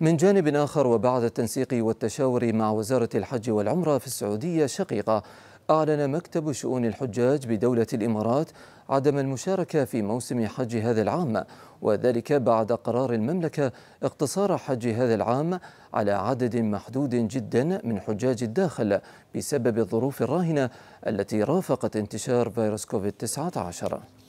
من جانب آخر وبعد التنسيق والتشاور مع وزارة الحج والعمرة في السعودية شقيقة أعلن مكتب شؤون الحجاج بدولة الإمارات عدم المشاركة في موسم حج هذا العام وذلك بعد قرار المملكة اقتصار حج هذا العام على عدد محدود جدا من حجاج الداخل بسبب الظروف الراهنة التي رافقت انتشار فيروس كوفيد-19